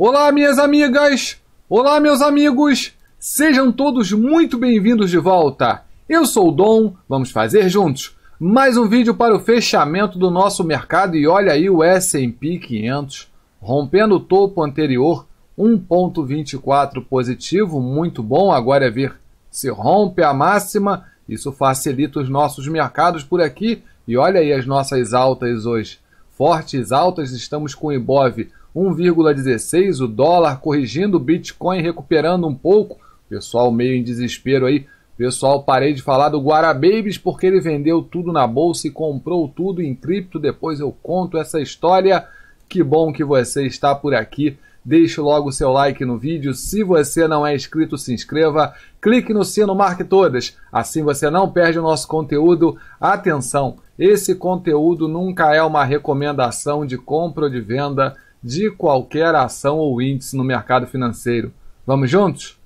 Olá, minhas amigas! Olá, meus amigos! Sejam todos muito bem-vindos de volta! Eu sou o Dom, vamos fazer juntos mais um vídeo para o fechamento do nosso mercado e olha aí o S&P 500 rompendo o topo anterior, 1.24 positivo, muito bom, agora é ver se rompe a máxima, isso facilita os nossos mercados por aqui e olha aí as nossas altas hoje, fortes altas, estamos com o Ibov 1,16 o dólar corrigindo, o Bitcoin recuperando um pouco. Pessoal meio em desespero aí. Pessoal, parei de falar do Guarababes porque ele vendeu tudo na bolsa e comprou tudo em cripto. Depois eu conto essa história. Que bom que você está por aqui. Deixe logo o seu like no vídeo. Se você não é inscrito, se inscreva. Clique no sino Marque Todas. Assim você não perde o nosso conteúdo. Atenção! Esse conteúdo nunca é uma recomendação de compra ou de venda de qualquer ação ou índice no mercado financeiro. Vamos juntos?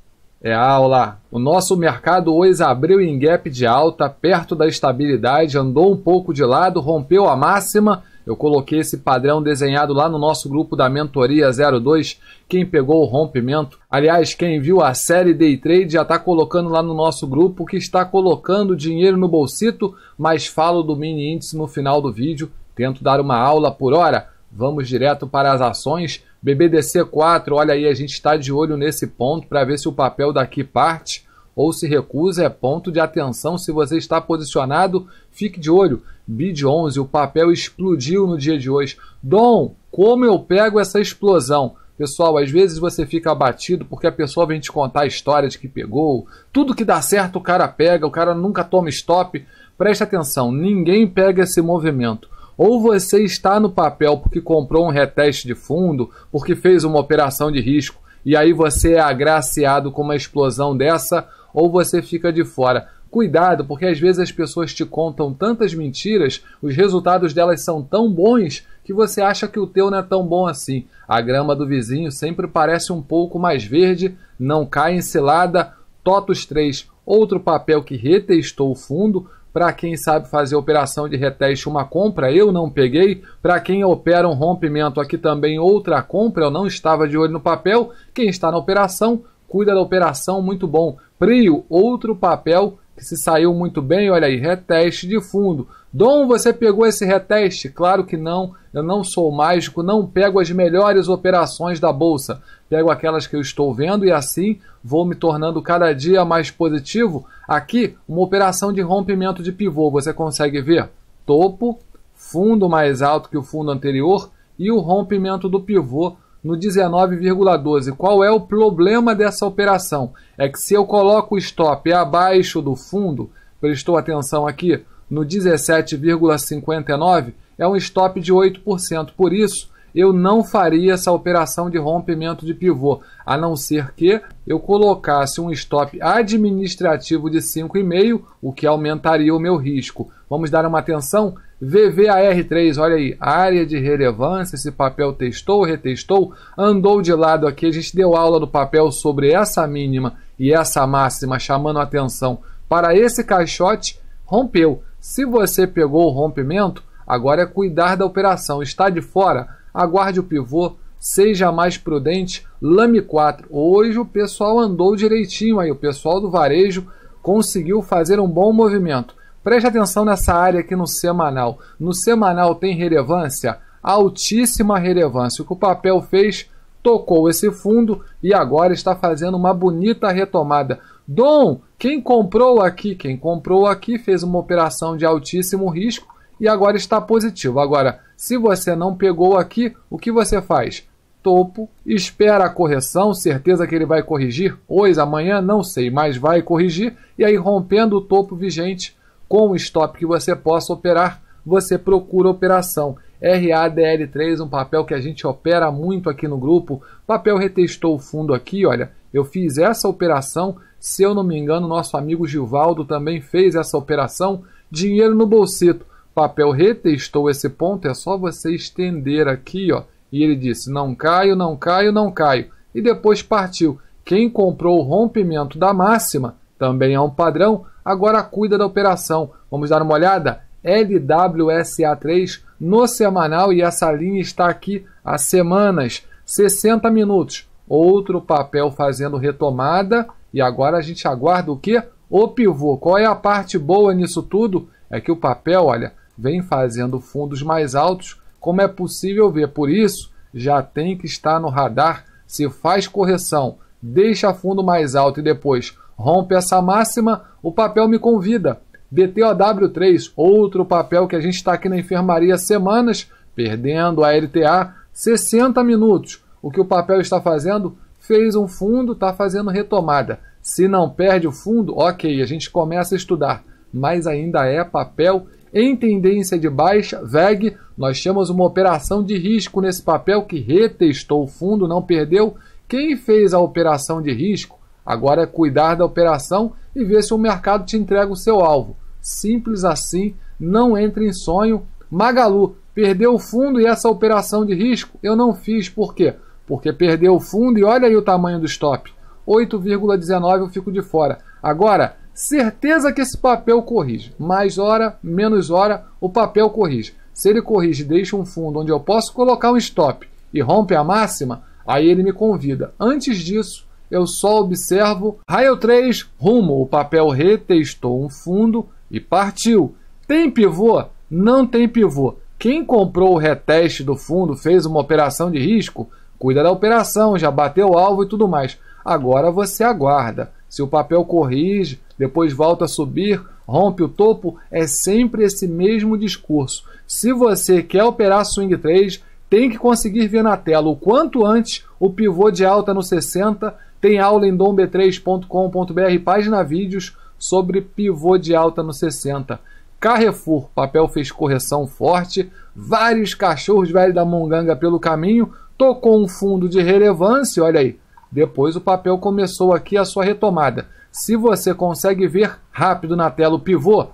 É a aula. O nosso mercado hoje abriu em gap de alta, perto da estabilidade, andou um pouco de lado, rompeu a máxima. Eu coloquei esse padrão desenhado lá no nosso grupo da Mentoria 02. Quem pegou o rompimento, aliás, quem viu a série Day Trade já está colocando lá no nosso grupo que está colocando dinheiro no bolsito, mas falo do mini índice no final do vídeo. Tento dar uma aula por hora. Vamos direto para as ações. BBDC 4, olha aí, a gente está de olho nesse ponto para ver se o papel daqui parte ou se recusa. É ponto de atenção. Se você está posicionado, fique de olho. BID 11, o papel explodiu no dia de hoje. Dom, como eu pego essa explosão? Pessoal, às vezes você fica abatido porque a pessoa vem te contar a história de que pegou. Tudo que dá certo o cara pega, o cara nunca toma stop. Preste atenção, ninguém pega esse movimento. Ou você está no papel porque comprou um reteste de fundo, porque fez uma operação de risco e aí você é agraciado com uma explosão dessa, ou você fica de fora. Cuidado, porque às vezes as pessoas te contam tantas mentiras, os resultados delas são tão bons que você acha que o teu não é tão bom assim. A grama do vizinho sempre parece um pouco mais verde, não cai em cilada. Totos 3, outro papel que retestou o fundo, para quem sabe fazer operação de reteste uma compra, eu não peguei. Para quem opera um rompimento aqui também outra compra, eu não estava de olho no papel. Quem está na operação, cuida da operação, muito bom. Prio, outro papel que se saiu muito bem, olha aí, reteste de fundo. Dom, você pegou esse reteste? Claro que não, eu não sou mágico, não pego as melhores operações da bolsa. Pego aquelas que eu estou vendo e assim vou me tornando cada dia mais positivo. Aqui, uma operação de rompimento de pivô, você consegue ver? Topo, fundo mais alto que o fundo anterior e o rompimento do pivô no 19,12. Qual é o problema dessa operação? É que se eu coloco o stop abaixo do fundo, prestou atenção aqui, no 17,59, é um stop de 8%. Por isso, eu não faria essa operação de rompimento de pivô, a não ser que eu colocasse um stop administrativo de 5,5, o que aumentaria o meu risco. Vamos dar uma atenção VVAR3, olha aí, área de relevância, esse papel testou, retestou, andou de lado aqui, a gente deu aula no papel sobre essa mínima e essa máxima, chamando atenção para esse caixote, rompeu. Se você pegou o rompimento, agora é cuidar da operação, está de fora, aguarde o pivô, seja mais prudente, lame 4. Hoje o pessoal andou direitinho aí, o pessoal do varejo conseguiu fazer um bom movimento Preste atenção nessa área aqui no semanal. No semanal tem relevância? Altíssima relevância. O que o papel fez? Tocou esse fundo e agora está fazendo uma bonita retomada. Dom, quem comprou aqui? Quem comprou aqui fez uma operação de altíssimo risco e agora está positivo. Agora, se você não pegou aqui, o que você faz? Topo, espera a correção, certeza que ele vai corrigir hoje, amanhã, não sei, mas vai corrigir. E aí, rompendo o topo vigente, com o stop que você possa operar, você procura operação. RADL3, um papel que a gente opera muito aqui no grupo. O papel retestou o fundo aqui, olha. Eu fiz essa operação, se eu não me engano, nosso amigo Givaldo também fez essa operação. Dinheiro no bolsito. O papel retestou esse ponto, é só você estender aqui, ó. E ele disse: não caio, não caio, não caio. E depois partiu. Quem comprou o rompimento da máxima também é um padrão, agora cuida da operação. Vamos dar uma olhada? LWSA3 no semanal e essa linha está aqui há semanas, 60 minutos. Outro papel fazendo retomada e agora a gente aguarda o que? O pivô. Qual é a parte boa nisso tudo? É que o papel, olha, vem fazendo fundos mais altos, como é possível ver. Por isso, já tem que estar no radar. Se faz correção, deixa fundo mais alto e depois Rompe essa máxima, o papel me convida. BTOW3, outro papel que a gente está aqui na enfermaria semanas, perdendo a LTA, 60 minutos. O que o papel está fazendo? Fez um fundo, está fazendo retomada. Se não perde o fundo, ok, a gente começa a estudar. Mas ainda é papel em tendência de baixa, VEG, nós temos uma operação de risco nesse papel que retestou o fundo, não perdeu. Quem fez a operação de risco Agora é cuidar da operação e ver se o mercado te entrega o seu alvo. Simples assim, não entre em sonho. Magalu perdeu o fundo e essa operação de risco eu não fiz, por quê? Porque perdeu o fundo e olha aí o tamanho do stop. 8,19 eu fico de fora. Agora, certeza que esse papel corrige. Mais hora, menos hora, o papel corrige. Se ele corrige, deixa um fundo onde eu posso colocar um stop e rompe a máxima, aí ele me convida. Antes disso, eu só observo. Raio 3, rumo. O papel retestou um fundo e partiu. Tem pivô? Não tem pivô. Quem comprou o reteste do fundo, fez uma operação de risco, cuida da operação, já bateu o alvo e tudo mais. Agora você aguarda. Se o papel corrige, depois volta a subir, rompe o topo, é sempre esse mesmo discurso. Se você quer operar swing 3, tem que conseguir ver na tela o quanto antes o pivô de alta no 60 tem aula em domb3.com.br, página vídeos sobre pivô de alta no 60. Carrefour, papel fez correção forte, vários cachorros velhos da Monganga pelo caminho, tocou um fundo de relevância, olha aí. Depois o papel começou aqui a sua retomada. Se você consegue ver rápido na tela o pivô,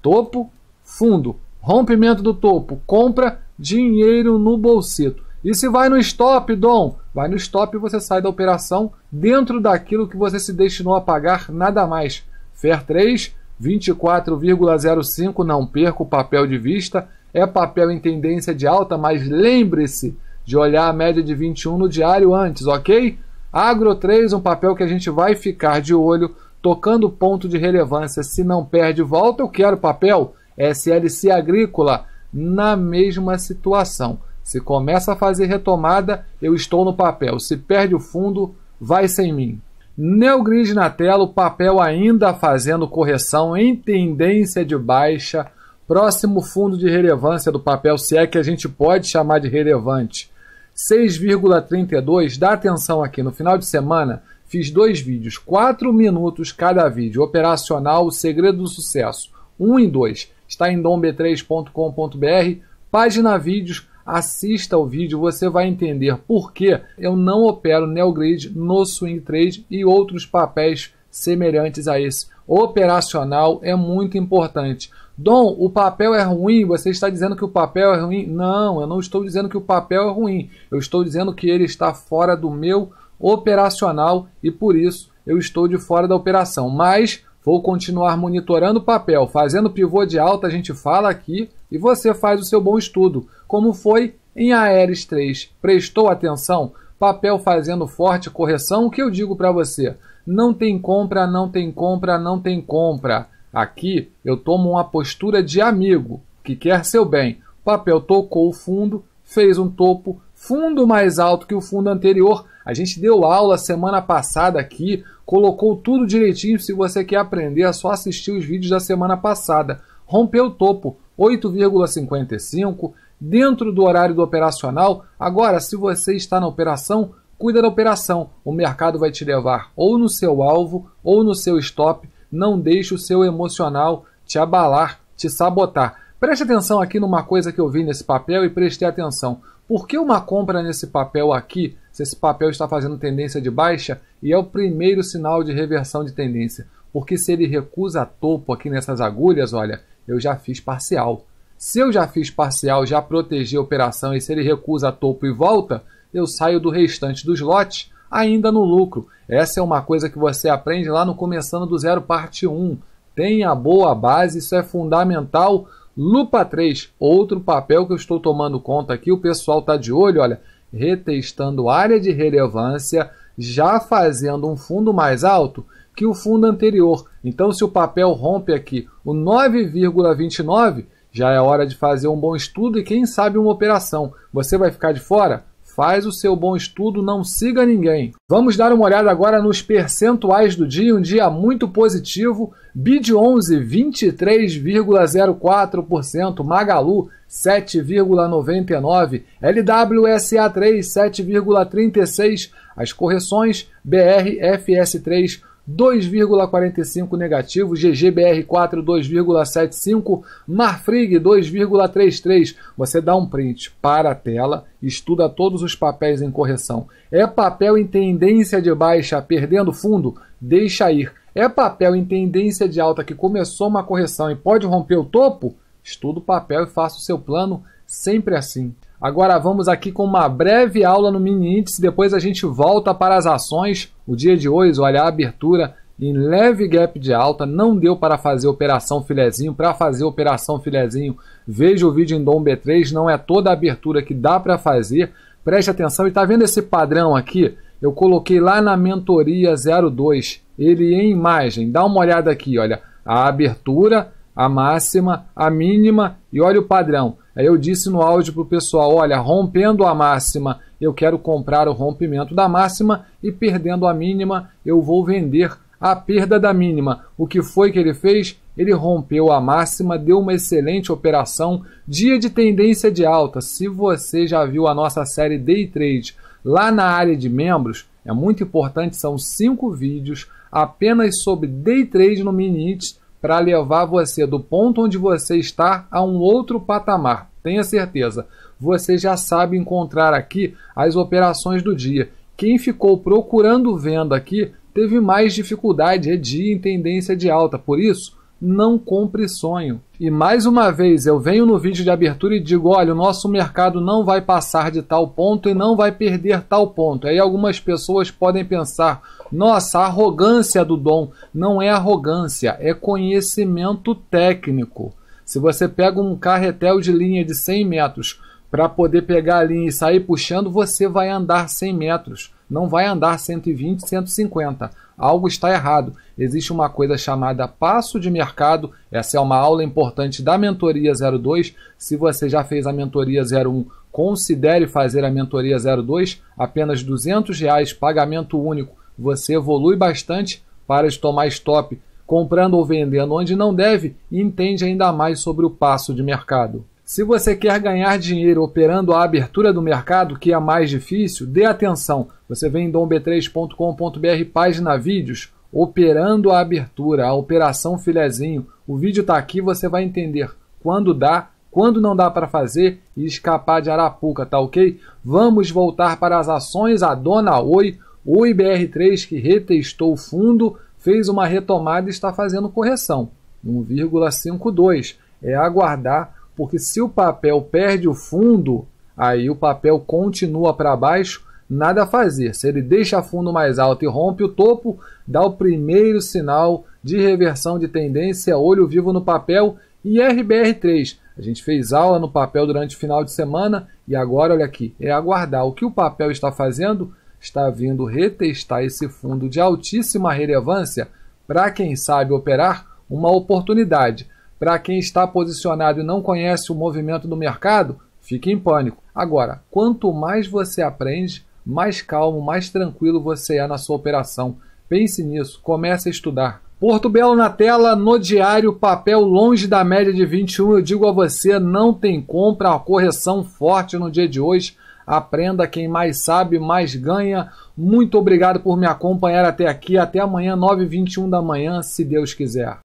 topo, fundo, rompimento do topo, compra, dinheiro no bolsito. E se vai no stop, Dom? Vai no stop e você sai da operação dentro daquilo que você se destinou a pagar, nada mais. FER 3, 24,05, não perca o papel de vista. É papel em tendência de alta, mas lembre-se de olhar a média de 21 no diário antes, ok? Agro 3, um papel que a gente vai ficar de olho, tocando ponto de relevância. Se não perde, volta. Eu quero papel SLC Agrícola na mesma situação. Se começa a fazer retomada, eu estou no papel. Se perde o fundo, vai sem mim. Neogrid na tela, o papel ainda fazendo correção em tendência de baixa. Próximo fundo de relevância do papel, se é que a gente pode chamar de relevante, 6,32. Dá atenção aqui, no final de semana fiz dois vídeos, 4 minutos cada vídeo. Operacional, o segredo do sucesso, 1 um e 2. Está em domb3.com.br, página vídeos, assista ao vídeo, você vai entender por que eu não opero NeoGrid no Swing Trade e outros papéis semelhantes a esse. Operacional é muito importante. Dom, o papel é ruim, você está dizendo que o papel é ruim? Não, eu não estou dizendo que o papel é ruim. Eu estou dizendo que ele está fora do meu operacional e por isso eu estou de fora da operação. Mas Vou continuar monitorando o papel, fazendo pivô de alta, a gente fala aqui e você faz o seu bom estudo como foi em Aeres 3. Prestou atenção? Papel fazendo forte correção, o que eu digo para você? Não tem compra, não tem compra, não tem compra. Aqui eu tomo uma postura de amigo, que quer seu bem. Papel tocou o fundo, fez um topo, fundo mais alto que o fundo anterior. A gente deu aula semana passada aqui, colocou tudo direitinho. Se você quer aprender, é só assistir os vídeos da semana passada. Rompeu o topo, 8,55, dentro do horário do operacional. Agora, se você está na operação, cuida da operação. O mercado vai te levar ou no seu alvo ou no seu stop. Não deixe o seu emocional te abalar, te sabotar. Preste atenção aqui numa coisa que eu vi nesse papel e prestei atenção. Por que uma compra nesse papel aqui, se esse papel está fazendo tendência de baixa, e é o primeiro sinal de reversão de tendência? Porque se ele recusa topo aqui nessas agulhas, olha, eu já fiz parcial. Se eu já fiz parcial, já protegi a operação e se ele recusa topo e volta, eu saio do restante dos lotes ainda no lucro. Essa é uma coisa que você aprende lá no Começando do Zero, parte 1. Tenha boa base, isso é fundamental. Lupa 3, outro papel que eu estou tomando conta aqui, o pessoal está de olho, olha, retestando área de relevância, já fazendo um fundo mais alto que o fundo anterior. Então, se o papel rompe aqui o 9,29, já é hora de fazer um bom estudo e quem sabe uma operação. Você vai ficar de fora? Faz o seu bom estudo, não siga ninguém. Vamos dar uma olhada agora nos percentuais do dia, um dia muito positivo. BID 11, 23,04%, Magalu, 7,99%, LWSA3, 7,36%, as correções BRFS3, 2,45 negativo, GGBR4 2,75, Marfrig 2,33. Você dá um print para a tela, estuda todos os papéis em correção. É papel em tendência de baixa, perdendo fundo, deixa ir. É papel em tendência de alta que começou uma correção e pode romper o topo? Estuda o papel e faça o seu plano sempre assim. Agora vamos aqui com uma breve aula no mini índice, depois a gente volta para as ações. O dia de hoje, olha a abertura em leve gap de alta, não deu para fazer operação filezinho. Para fazer operação filezinho, veja o vídeo em Dom B3, não é toda a abertura que dá para fazer. Preste atenção e está vendo esse padrão aqui? Eu coloquei lá na mentoria 02, ele em imagem. Dá uma olhada aqui, olha, a abertura, a máxima, a mínima e olha o padrão Aí eu disse no áudio para o pessoal: olha, rompendo a máxima, eu quero comprar o rompimento da máxima e perdendo a mínima, eu vou vender a perda da mínima. O que foi que ele fez? Ele rompeu a máxima, deu uma excelente operação, dia de tendência de alta. Se você já viu a nossa série Day Trade lá na área de membros, é muito importante, são cinco vídeos apenas sobre Day Trade no Mini para levar você do ponto onde você está a um outro patamar. Tenha certeza, você já sabe encontrar aqui as operações do dia. Quem ficou procurando venda aqui teve mais dificuldade, é dia em tendência de alta. Por isso, não compre sonho. E mais uma vez, eu venho no vídeo de abertura e digo: olha, o nosso mercado não vai passar de tal ponto e não vai perder tal ponto. Aí algumas pessoas podem pensar: nossa, a arrogância do dom não é arrogância, é conhecimento técnico. Se você pega um carretel de linha de 100 metros para poder pegar a linha e sair puxando, você vai andar 100 metros, não vai andar 120, 150. Algo está errado. Existe uma coisa chamada passo de mercado. Essa é uma aula importante da mentoria 02. Se você já fez a mentoria 01, considere fazer a mentoria 02, apenas R$ 200, reais, pagamento único você evolui bastante para tomar stop, comprando ou vendendo onde não deve e entende ainda mais sobre o passo de mercado. Se você quer ganhar dinheiro operando a abertura do mercado, que é mais difícil, dê atenção. Você vem em domb3.com.br, página vídeos, operando a abertura, a operação filezinho. O vídeo está aqui, você vai entender quando dá, quando não dá para fazer e escapar de Arapuca, tá ok? Vamos voltar para as ações. A dona Oi o IBR3, que retestou o fundo, fez uma retomada e está fazendo correção, 1,52. É aguardar, porque se o papel perde o fundo, aí o papel continua para baixo, nada a fazer. Se ele deixa fundo mais alto e rompe o topo, dá o primeiro sinal de reversão de tendência, olho vivo no papel e RBR3. A gente fez aula no papel durante o final de semana e agora, olha aqui, é aguardar. O que o papel está fazendo está vindo retestar esse fundo de altíssima relevância para quem sabe operar uma oportunidade. Para quem está posicionado e não conhece o movimento do mercado, fique em pânico. Agora, quanto mais você aprende, mais calmo, mais tranquilo você é na sua operação. Pense nisso, comece a estudar. Porto Belo na tela, no diário, papel longe da média de 21. Eu digo a você, não tem compra, a correção forte no dia de hoje Aprenda quem mais sabe, mais ganha. Muito obrigado por me acompanhar até aqui. Até amanhã, 9h21 da manhã, se Deus quiser.